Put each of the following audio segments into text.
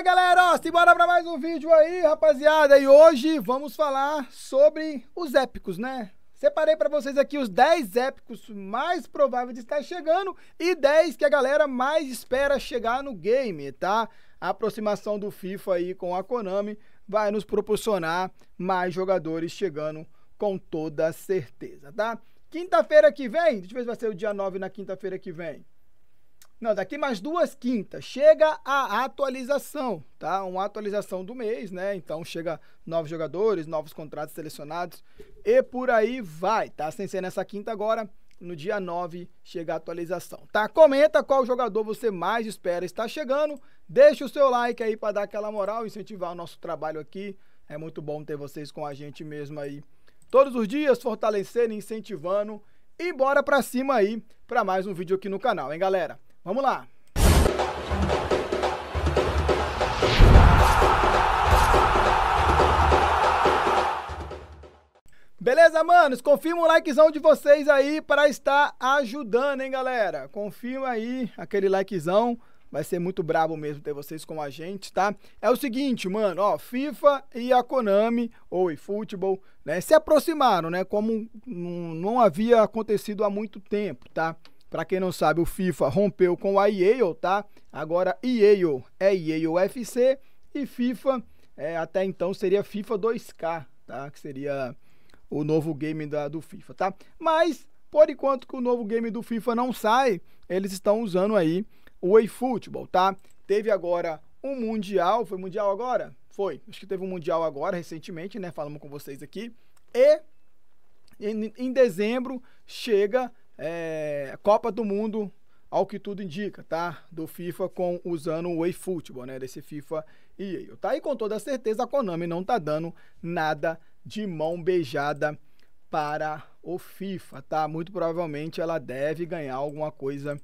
aí, galera? bora pra mais um vídeo aí, rapaziada. E hoje vamos falar sobre os épicos, né? Separei para vocês aqui os 10 épicos mais prováveis de estar chegando e 10 que a galera mais espera chegar no game, tá? A aproximação do FIFA aí com a Konami vai nos proporcionar mais jogadores chegando com toda certeza, tá? Quinta-feira que vem, deixa eu ver se vai ser o dia 9 na quinta-feira que vem. Não, daqui mais duas quintas. Chega a atualização, tá? Uma atualização do mês, né? Então chega novos jogadores, novos contratos selecionados e por aí vai, tá? Sem ser nessa quinta agora, no dia 9 chega a atualização, tá? Comenta qual jogador você mais espera estar chegando. Deixa o seu like aí para dar aquela moral, incentivar o nosso trabalho aqui. É muito bom ter vocês com a gente mesmo aí. Todos os dias, fortalecendo, incentivando. E bora pra cima aí para mais um vídeo aqui no canal, hein, galera? Vamos lá. Beleza, manos? Confirma o likezão de vocês aí para estar ajudando, hein, galera? Confirma aí aquele likezão. Vai ser muito brabo mesmo ter vocês com a gente, tá? É o seguinte, mano, ó, FIFA e a Konami, ou eFootball, né, se aproximaram, né, como não havia acontecido há muito tempo, tá? Para quem não sabe, o FIFA rompeu com a EA, tá? Agora EA é EA UFC e FIFA é, até então seria FIFA 2K, tá? Que seria o novo game da, do FIFA, tá? Mas por enquanto que o novo game do FIFA não sai, eles estão usando aí o eFootball, tá? Teve agora um mundial, foi mundial agora? Foi. Acho que teve um mundial agora recentemente, né? Falamos com vocês aqui. E em, em dezembro chega é, Copa do Mundo, ao que tudo indica, tá? Do FIFA com usando o eFootball, né? Desse FIFA e eu tá? E com toda certeza a Konami não tá dando nada de mão beijada para o FIFA, tá? Muito provavelmente ela deve ganhar alguma coisa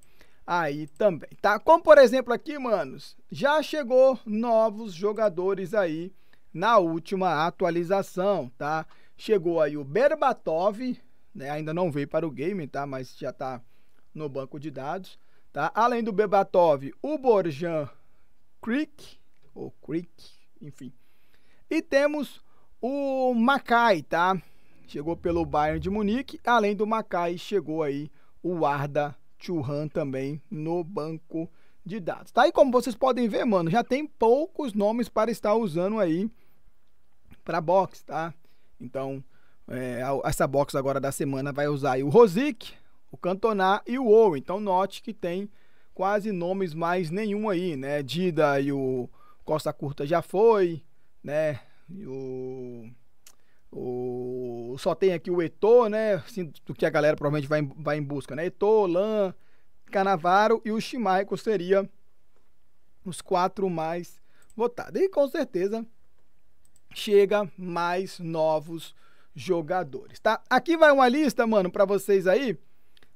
aí também, tá? Como por exemplo aqui, manos, já chegou novos jogadores aí na última atualização, tá? Chegou aí o Berbatov, né? Ainda não veio para o game, tá? Mas já está no banco de dados, tá? Além do Bebatov, o Borjan Creek, ou Creek, enfim. E temos o Makai, tá? Chegou pelo Bayern de Munique. Além do Makai, chegou aí o Arda Churran também no banco de dados. Tá aí como vocês podem ver, mano, já tem poucos nomes para estar usando aí para box, tá? Então, é, essa box agora da semana vai usar o Rosic, o Cantona e o Owen. Então note que tem quase nomes mais nenhum aí, né? Dida e o Costa Curta já foi, né? E o, o só tem aqui o Etô, né? Assim, do que a galera provavelmente vai, vai em busca, né? Etô, Lan, Canavaro e o Chimaico seria os quatro mais votados. E com certeza chega mais novos jogadores, tá? Aqui vai uma lista, mano, para vocês aí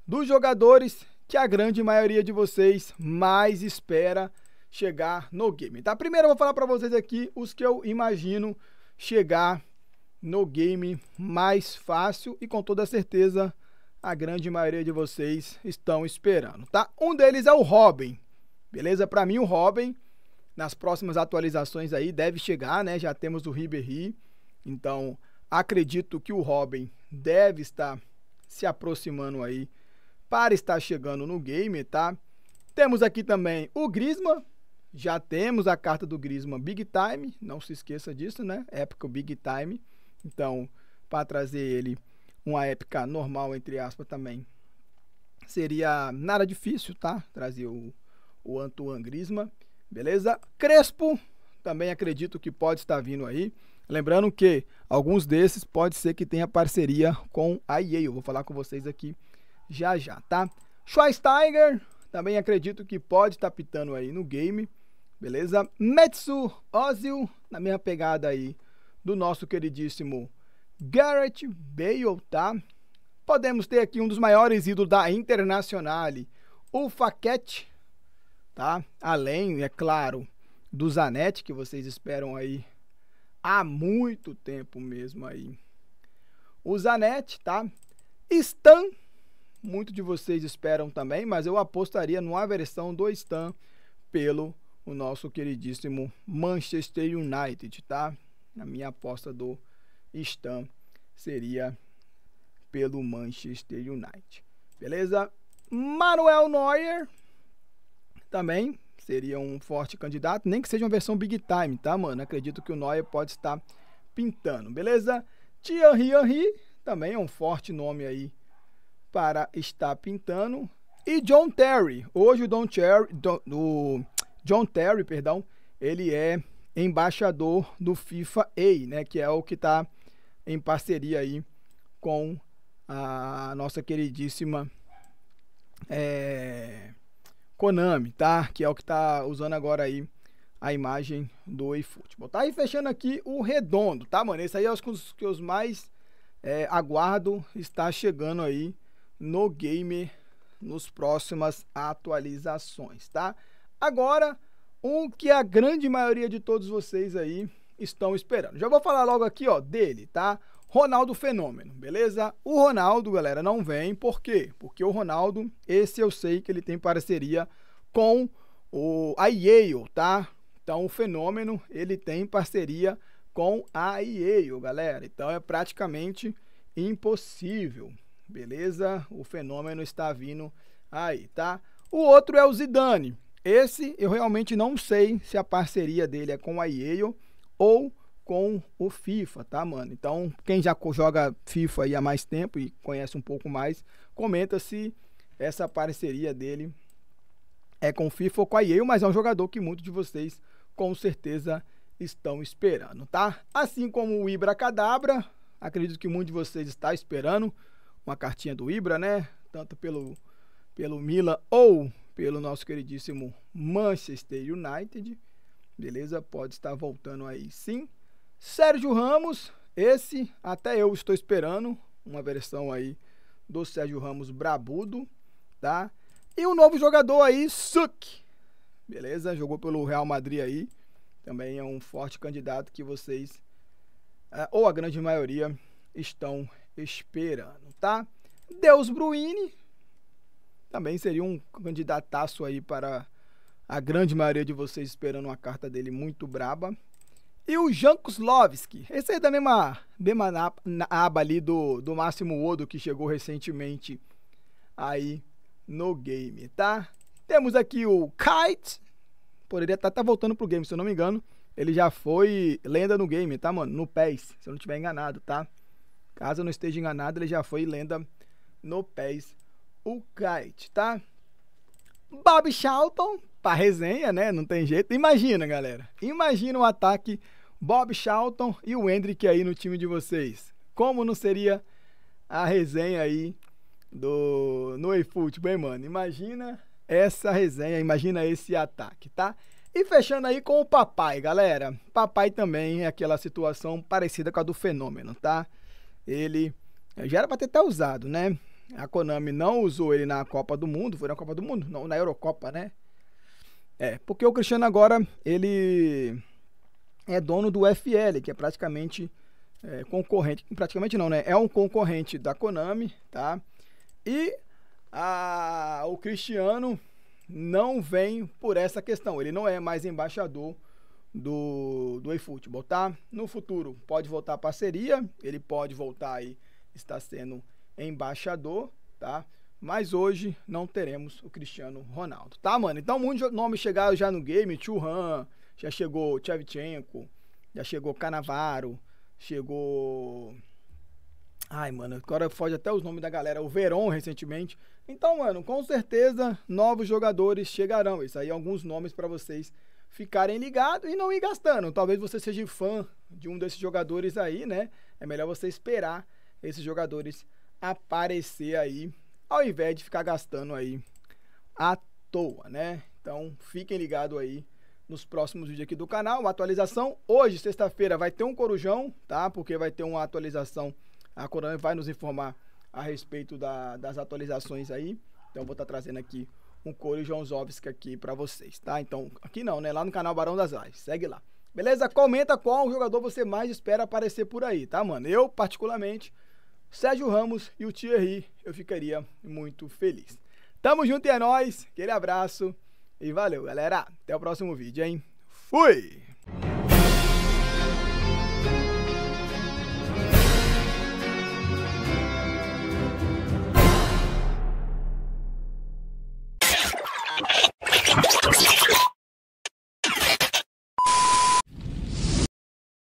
dos jogadores que a grande maioria de vocês mais espera chegar no game, tá? Primeiro eu vou falar para vocês aqui os que eu imagino chegar no game mais fácil e com toda certeza a grande maioria de vocês estão esperando, tá? Um deles é o Robin. Beleza? Para mim o Robin nas próximas atualizações aí deve chegar, né? Já temos o Ribéry. Então, Acredito que o Robin deve estar se aproximando aí para estar chegando no game, tá? Temos aqui também o Grisma. Já temos a carta do Grisma Big Time. Não se esqueça disso, né? Épica Big Time. Então, para trazer ele uma épica normal, entre aspas, também. Seria nada difícil, tá? Trazer o, o Antoine Grisma. Beleza? Crespo. Também acredito que pode estar vindo aí. Lembrando que alguns desses pode ser que tenha parceria com a EA. Eu vou falar com vocês aqui já já, tá? Schweinsteiger, também acredito que pode estar tá pitando aí no game, beleza? Metsu Ozil, na mesma pegada aí do nosso queridíssimo Garrett Bale, tá? Podemos ter aqui um dos maiores ídolos da Internacional, o Faquete, tá? Além, é claro, do Zanetti, que vocês esperam aí há muito tempo mesmo aí. O Zanetti, tá? Stan, muito de vocês esperam também, mas eu apostaria numa versão do Stan pelo o nosso queridíssimo Manchester United, tá? A minha aposta do Stan seria pelo Manchester United. Beleza? Manuel Neuer também seria um forte candidato, nem que seja uma versão big time, tá, mano? Acredito que o Neuer pode estar pintando, beleza? Thierry Henry também é um forte nome aí para estar pintando. E John Terry, hoje o Don Don, John Terry, perdão, ele é embaixador do FIFA A, né, que é o que está em parceria aí com a nossa queridíssima é, Konami, tá? Que é o que tá usando agora aí a imagem do eFootball. Tá aí fechando aqui o redondo, tá, mano? Esse aí é os que os mais é, aguardo está chegando aí no game nos próximas atualizações, tá? Agora, um que a grande maioria de todos vocês aí estão esperando. Já vou falar logo aqui, ó, dele, tá? Ronaldo Fenômeno, beleza? O Ronaldo, galera, não vem, por quê? Porque o Ronaldo, esse eu sei que ele tem parceria com o, a Yale, tá? Então o Fenômeno, ele tem parceria com a Yale, galera. Então é praticamente impossível, beleza? O Fenômeno está vindo aí, tá? O outro é o Zidane. Esse eu realmente não sei se a parceria dele é com a Yale ou com o FIFA, tá, mano? Então, quem já joga FIFA aí há mais tempo e conhece um pouco mais, comenta se essa parceria dele é com o FIFA ou com a EA, mas é um jogador que muitos de vocês com certeza estão esperando, tá? Assim como o Ibra Cadabra, acredito que muitos de vocês está esperando uma cartinha do Ibra, né? Tanto pelo pelo Milan ou pelo nosso queridíssimo Manchester United. Beleza? Pode estar voltando aí sim. Sérgio Ramos, esse até eu estou esperando uma versão aí do Sérgio Ramos Brabudo, tá? E um novo jogador aí, Suk. Beleza? Jogou pelo Real Madrid aí. Também é um forte candidato que vocês, eh, ou a grande maioria, estão esperando, tá? Deus Bruini também seria um candidataço aí para a grande maioria de vocês esperando uma carta dele muito braba. E o Jankoslovski, esse aí é da mesma, mesma na, na aba ali do, do Máximo Odo, que chegou recentemente aí no game, tá? Temos aqui o Kite, poderia estar tá, tá voltando pro game, se eu não me engano. Ele já foi lenda no game, tá, mano? No PES, se eu não estiver enganado, tá? Caso eu não esteja enganado, ele já foi lenda no PES, o Kite, tá? Bob Charlton, para resenha, né? Não tem jeito. Imagina, galera. Imagina o um ataque Bob Charlton e o Hendrick aí no time de vocês. Como não seria a resenha aí do no eFootball, hein, mano? Imagina essa resenha, imagina esse ataque, tá? E fechando aí com o papai, galera. Papai também é aquela situação parecida com a do fenômeno, tá? Ele já era pra ter até usado, né? A Konami não usou ele na Copa do Mundo, foi na Copa do Mundo? Não, na Eurocopa, né? É, porque o Cristiano agora, ele é dono do FL, que é praticamente é, concorrente, praticamente não, né? É um concorrente da Konami, tá? E a, o Cristiano não vem por essa questão, ele não é mais embaixador do, do eFootball, tá? No futuro pode voltar a parceria, ele pode voltar aí, está sendo embaixador, tá? Mas hoje não teremos o Cristiano Ronaldo, tá, mano? Então muitos nomes chegaram já no game, Churran, já chegou Tchevchenko, já chegou Canavaro, chegou... Ai, mano, agora foge até os nomes da galera. O Verón recentemente. Então, mano, com certeza novos jogadores chegarão. Isso aí, alguns nomes para vocês ficarem ligados e não ir gastando. Talvez você seja fã de um desses jogadores aí, né? É melhor você esperar esses jogadores aparecer aí ao invés de ficar gastando aí à toa, né? Então, fiquem ligados aí nos próximos vídeos aqui do canal. Atualização, hoje, sexta-feira, vai ter um corujão, tá? Porque vai ter uma atualização, a Corona vai nos informar a respeito da, das atualizações aí. Então, vou estar tá trazendo aqui um corujão Zovski aqui para vocês, tá? Então, aqui não, né? Lá no canal Barão das Lives, segue lá. Beleza? Comenta qual jogador você mais espera aparecer por aí, tá, mano? Eu, particularmente Sérgio Ramos e o Thierry, eu ficaria muito feliz. Tamo junto e é nóis, aquele abraço e valeu, galera. Até o próximo vídeo, hein? Fui!